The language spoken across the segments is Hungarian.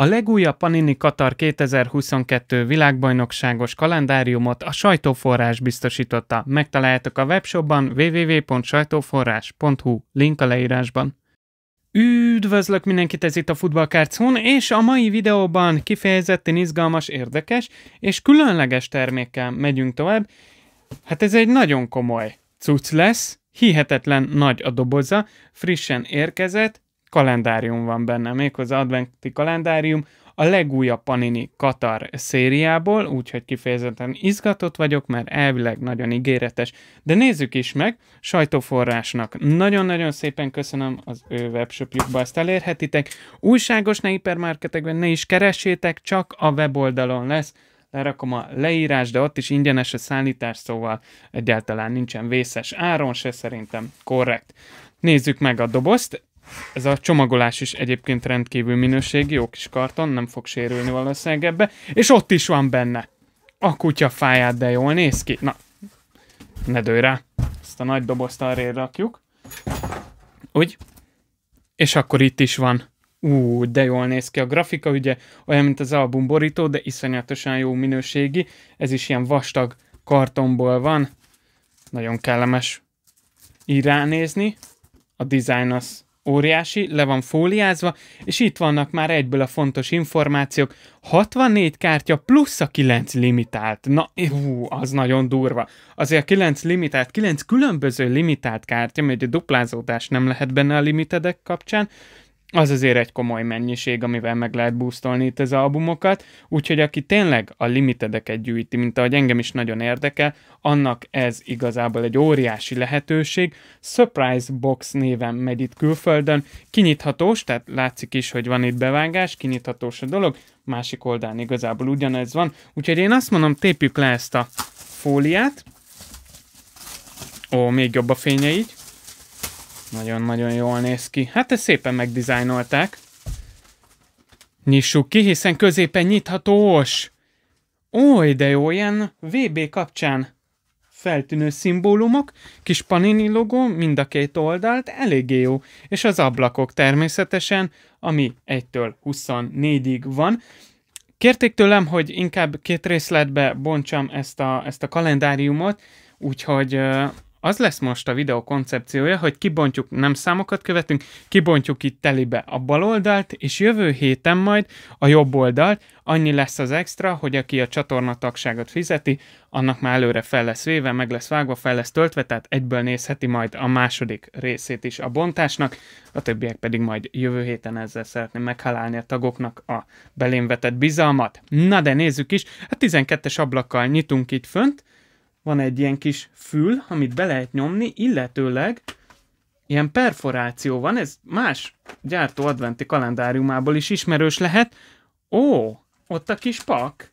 A legújabb Panini Katar 2022 világbajnokságos kalendáriumot a sajtóforrás biztosította. Megtaláljátok a webshopban www.sajtóforrás.hu, link a leírásban. Üdvözlök mindenkit, ez itt a Futballkárcún, és a mai videóban kifejezetten izgalmas, érdekes és különleges termékkel megyünk tovább. Hát ez egy nagyon komoly cucc lesz, hihetetlen nagy a doboza, frissen érkezett, kalendárium van benne, méghozzá adventi kalendárium, a legújabb Panini Katar szériából, úgyhogy kifejezetten izgatott vagyok, mert elvileg nagyon ígéretes. De nézzük is meg, sajtóforrásnak nagyon-nagyon szépen köszönöm, az ő webshopjukba ezt elérhetitek. Újságos ne hipermarketekben ne is keresétek, csak a weboldalon lesz lerakom a leírás, de ott is ingyenes a szállítás, szóval egyáltalán nincsen vészes áron se szerintem korrekt. Nézzük meg a dobozt ez a csomagolás is egyébként rendkívül minőségi, jó kis karton, nem fog sérülni valószínűleg ebbe, és ott is van benne. A kutya fáját, de jól néz ki. Na, ne dőj rá. Ezt a nagy dobozt arra rakjuk. Úgy. És akkor itt is van. Ú, de jól néz ki a grafika, ugye olyan, mint az album borító, de iszonyatosan jó minőségi. Ez is ilyen vastag kartonból van. Nagyon kellemes így ránézni. A design az óriási, le van fóliázva, és itt vannak már egyből a fontos információk. 64 kártya plusz a 9 limitált. Na, hú, az nagyon durva. Azért a 9 limitált, 9 különböző limitált kártya, mert egy duplázódás nem lehet benne a limitedek kapcsán, az azért egy komoly mennyiség, amivel meg lehet boostolni itt az albumokat, úgyhogy aki tényleg a limitedeket gyűjti, mint ahogy engem is nagyon érdekel, annak ez igazából egy óriási lehetőség. Surprise Box néven megy itt külföldön, kinyithatós, tehát látszik is, hogy van itt bevágás, kinyithatós a dolog, másik oldalán igazából ugyanez van, úgyhogy én azt mondom, tépjük le ezt a fóliát, ó, még jobb a fénye így, nagyon-nagyon jól néz ki. Hát ezt szépen megdizájnolták. Nyissuk ki, hiszen középen nyithatós. Oly, de jó, ilyen VB kapcsán feltűnő szimbólumok, kis Panini logó, mind a két oldalt, eléggé jó. És az ablakok természetesen, ami 1-től 24-ig van. Kérték tőlem, hogy inkább két részletbe bontsam ezt a, ezt a kalendáriumot, úgyhogy az lesz most a videó koncepciója, hogy kibontjuk, nem számokat követünk, kibontjuk itt telibe a bal oldalt, és jövő héten majd a jobb oldalt, annyi lesz az extra, hogy aki a csatorna tagságot fizeti, annak már előre fel lesz véve, meg lesz vágva, fel lesz töltve, tehát egyből nézheti majd a második részét is a bontásnak, a többiek pedig majd jövő héten ezzel szeretném meghalálni a tagoknak a belém vetett bizalmat. Na de nézzük is, a hát 12-es ablakkal nyitunk itt fönt, van egy ilyen kis fül, amit be lehet nyomni, illetőleg ilyen perforáció van, ez más gyártó adventi kalendáriumából is ismerős lehet. Ó, ott a kis pak.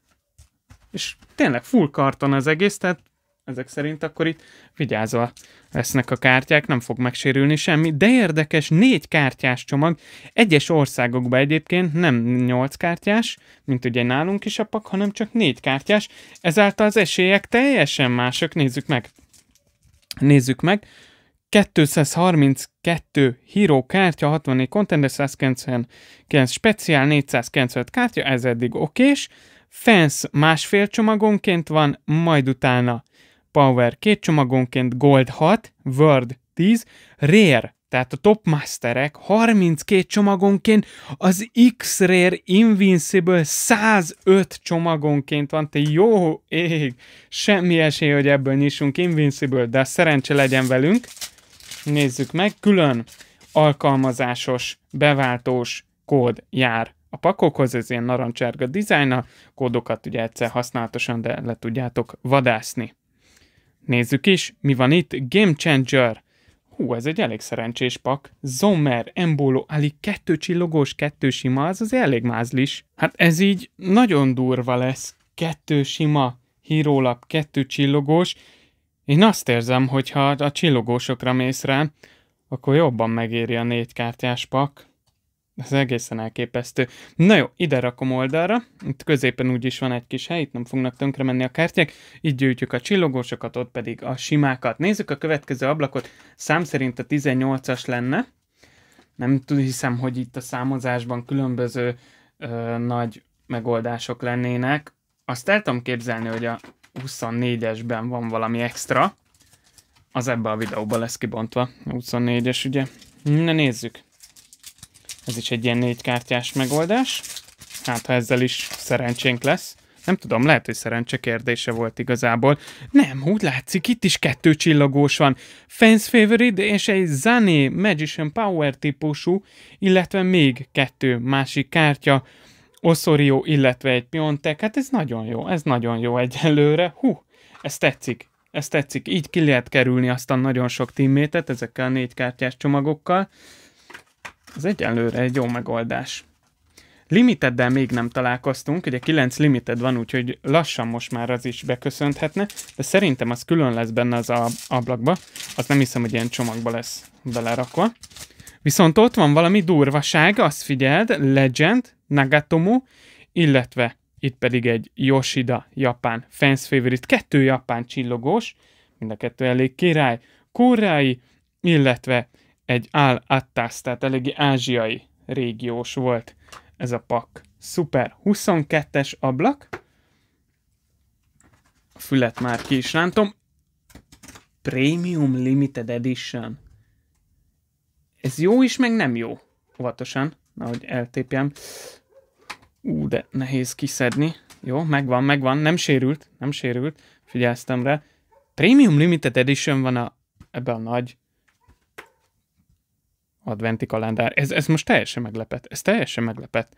És tényleg full karton az egész, tehát ezek szerint, akkor itt vigyázva lesznek a kártyák, nem fog megsérülni semmi, de érdekes négy kártyás csomag, egyes országokban egyébként nem nyolc kártyás, mint ugye nálunk is a pak, hanem csak négy kártyás, ezáltal az esélyek teljesen mások, nézzük meg. Nézzük meg, 232 híró kártya, 64 contender, 199 speciál, 495 kártya, ez eddig okés, Fence másfél csomagonként van, majd utána Power két csomagonként Gold 6, World 10, Rare tehát a top masterek 32 csomagonként, az X-Rare Invincible 105 csomagonként van, te jó ég, semmi esély, hogy ebből nyissunk Invincible, de szerencse legyen velünk. Nézzük meg, külön alkalmazásos, beváltós kód jár a pakokhoz, ez ilyen narancsárga dizájna, kódokat ugye egyszer használatosan, de le tudjátok vadászni. Nézzük is, mi van itt? Game Changer. Hú, ez egy elég szerencsés pak. Zomer, Embolo, Ali, kettő csillogós, kettő sima, az az elég mázlis. Hát ez így nagyon durva lesz. Kettő sima, hírólap, kettő csillogós. Én azt érzem, hogy ha a csillogósokra mész rá, akkor jobban megéri a négy kártyás pak. Ez egészen elképesztő. Na jó, ide rakom oldalra, itt középen úgy is van egy kis hely, itt nem fognak tönkre menni a kártyák, így gyűjtjük a csillogósokat, ott pedig a simákat. Nézzük a következő ablakot, szám szerint a 18-as lenne. Nem hiszem, hogy itt a számozásban különböző ö, nagy megoldások lennének. Azt el tudom képzelni, hogy a 24-esben van valami extra, az ebbe a videóba lesz kibontva, 24-es ugye. Na nézzük. Ez is egy ilyen négy kártyás megoldás. Hát, ha ezzel is szerencsénk lesz. Nem tudom, lehet, hogy szerencse kérdése volt igazából. Nem, úgy látszik, itt is kettő csillagós van. Fans favorite és egy Zani Magician Power típusú, illetve még kettő másik kártya. Osorio, illetve egy Piontek. Hát ez nagyon jó, ez nagyon jó egyelőre. Hú, ez tetszik. Ez tetszik, így ki lehet kerülni azt a nagyon sok teammétet ezekkel a négy kártyás csomagokkal. Ez egyenlőre egy jó megoldás. Limiteddel még nem találkoztunk, ugye 9 limited van, úgyhogy lassan most már az is beköszönthetne, de szerintem az külön lesz benne az a ablakba, azt nem hiszem, hogy ilyen csomagba lesz belerakva. Viszont ott van valami durvaság, azt figyeld, Legend, Nagatomo, illetve itt pedig egy Yoshida japán fans favorite, kettő japán csillogós, mind a kettő elég király, koreai, illetve egy al attász, tehát eléggé ázsiai régiós volt ez a pak. Super! 22-es ablak. A fület már ki is rántom. Premium Limited Edition. Ez jó is, meg nem jó. Óvatosan, ahogy eltépjem. Ú, de nehéz kiszedni. Jó, megvan, megvan. Nem sérült, nem sérült. Figyeltem rá. Premium Limited Edition van a, ebbe a nagy adventi kalendár. Ez, ez most teljesen meglepet. Ez teljesen meglepet.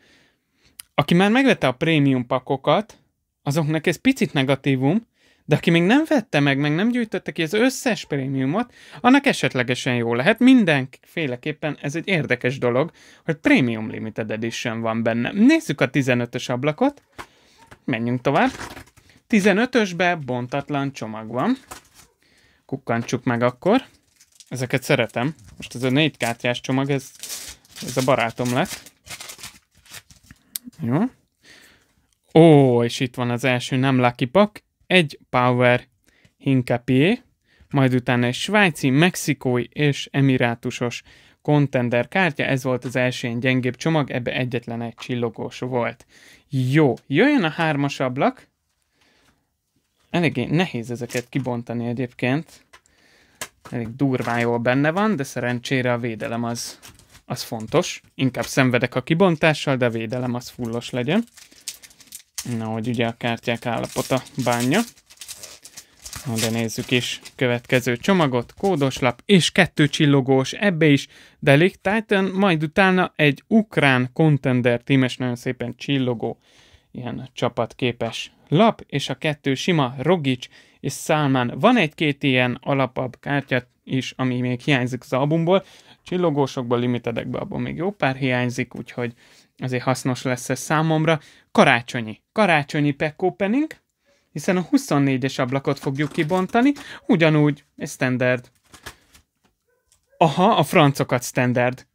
Aki már megvette a prémium pakokat, azoknak ez picit negatívum, de aki még nem vette meg, meg nem gyűjtötte ki az összes prémiumot, annak esetlegesen jó lehet. Mindenféleképpen ez egy érdekes dolog, hogy Premium Limited Edition van benne. Nézzük a 15-ös ablakot. Menjünk tovább. 15-ösbe bontatlan csomag van. Kukkantsuk meg akkor. Ezeket szeretem. Most ez a négy kártyás csomag, ez, ez a barátom lett. Jó. Ó, és itt van az első nem Lucky Pack. Egy Power Hinkapié, majd utána egy svájci, mexikói és emirátusos kontender kártya, ez volt az első ilyen gyengébb csomag, ebbe egyetlen egy csillogós volt. Jó, jöjjön a hármas ablak. Eléggé nehéz ezeket kibontani egyébként elég durván jól benne van, de szerencsére a védelem az, az fontos. Inkább szenvedek a kibontással, de a védelem az fullos legyen. Na, hogy ugye a kártyák állapota bánja. Na, de nézzük is következő csomagot, kódoslap és kettő csillogós ebbe is, de Titan, majd utána egy ukrán contender tímes, nagyon szépen csillogó ilyen csapatképes lap, és a kettő sima Rogic és Salman. Van egy-két ilyen alapabb kártya is, ami még hiányzik az albumból. Csillogósokból, limitedekből abból még jó pár hiányzik, úgyhogy azért hasznos lesz ez számomra. Karácsonyi. Karácsonyi pack opening, hiszen a 24-es ablakot fogjuk kibontani, ugyanúgy, ez standard. Aha, a francokat standard.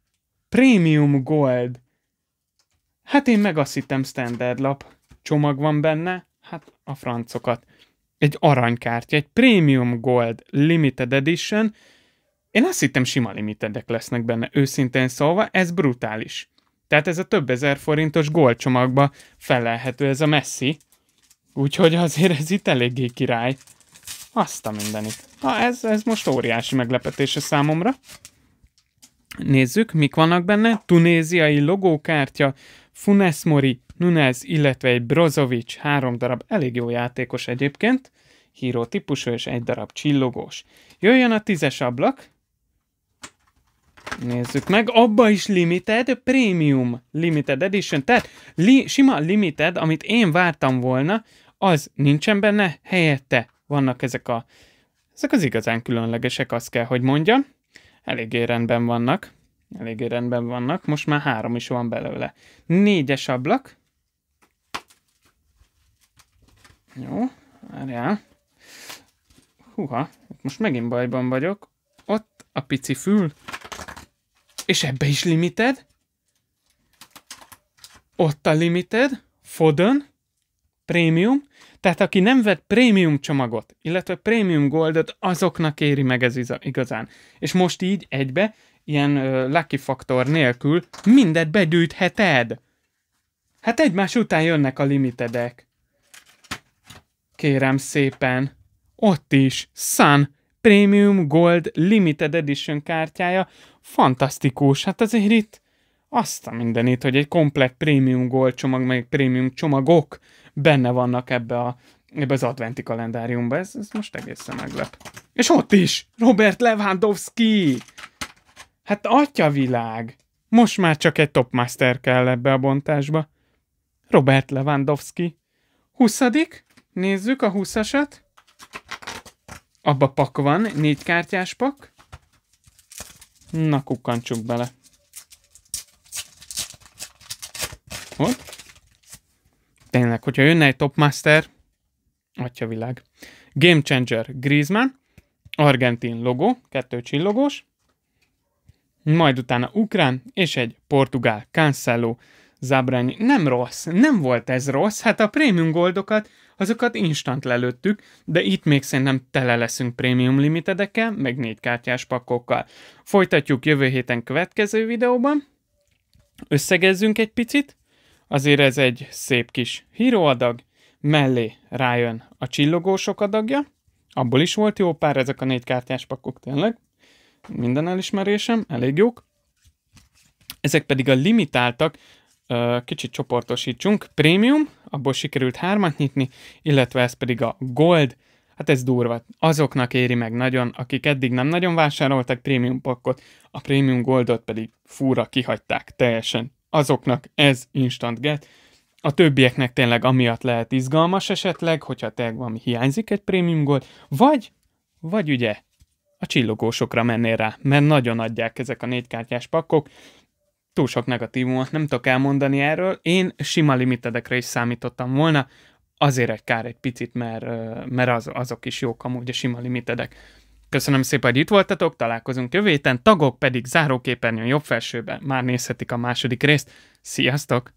Premium Gold. Hát én meg azt hittem standard lap. Csomag van benne, hát a francokat egy aranykártya, egy Premium Gold Limited Edition. Én azt hittem sima limitedek lesznek benne, őszintén szólva, ez brutális. Tehát ez a több ezer forintos gold csomagba felelhető ez a Messi. Úgyhogy azért ez itt eléggé király. Azt a mindenit. Ha ez, ez most óriási meglepetése számomra. Nézzük, mik vannak benne. Tunéziai logókártya, Funes Mori, Nunez, illetve egy Brozovic, három darab elég jó játékos egyébként, híró típusú és egy darab csillogós. Jöjjön a tízes ablak. Nézzük meg, abba is limited, premium limited edition, tehát li, sima limited, amit én vártam volna, az nincsen benne, helyette vannak ezek a ezek az igazán különlegesek, azt kell, hogy mondjam. Eléggé rendben vannak. Eléggé rendben vannak. Most már három is van belőle. Négyes ablak. Jó, várjál. Húha, most megint bajban vagyok. Ott a pici fül. És ebbe is limited. Ott a limited. Fodön. Premium. Tehát aki nem vett prémium csomagot, illetve prémium goldot, azoknak éri meg ez igazán. És most így egybe ilyen uh, lucky faktor nélkül mindet begyűjtheted. Hát egymás után jönnek a limitedek. Kérem szépen. Ott is. Sun Premium Gold Limited Edition kártyája. Fantasztikus. Hát azért itt azt a mindenit, hogy egy komplett Premium gold csomag, meg Premium csomagok benne vannak ebbe, a, ebbe az adventi kalendáriumba. Ez, ez most egészen meglep. És ott is! Robert Lewandowski! Hát atya világ! Most már csak egy topmaster kell ebbe a bontásba. Robert Lewandowski. Huszadik? Nézzük a húszasat. Abba pak van, négy kártyás pak. Na, kukkantsuk bele. Hogy? Tényleg, hogyha jönne egy topmaster, atya világ. Game Changer Griezmann, argentin logó, kettő csillogós, majd utána ukrán és egy portugál Cancelo Zabrani. Nem rossz, nem volt ez rossz, hát a prémium goldokat, azokat instant lelőttük, de itt még szerintem tele leszünk prémium limitedekkel, meg négy kártyás pakkokkal. Folytatjuk jövő héten következő videóban, összegezzünk egy picit, azért ez egy szép kis híróadag, mellé rájön a csillogósok adagja, abból is volt jó pár ezek a négy kártyás pakkok tényleg, minden elismerésem, elég jók. Ezek pedig a limitáltak, kicsit csoportosítsunk, prémium, abból sikerült hármat nyitni, illetve ez pedig a gold, hát ez durva, azoknak éri meg nagyon, akik eddig nem nagyon vásároltak prémium pakkot, a prémium goldot pedig fúra kihagyták teljesen. Azoknak ez instant get, a többieknek tényleg amiatt lehet izgalmas esetleg, hogyha tényleg valami hiányzik egy prémium gold, vagy, vagy ugye a csillogósokra mennél rá, mert nagyon adják ezek a négykártyás pakkok, túl sok negatívumot nem tudok elmondani erről, én sima limitedekre is számítottam volna, azért egy kár egy picit, mert, mert az, azok is jók amúgy a sima limitedek. Köszönöm szépen, hogy itt voltatok, találkozunk jövő héten, tagok pedig záróképernyőn jobb felsőben már nézhetik a második részt. Sziasztok!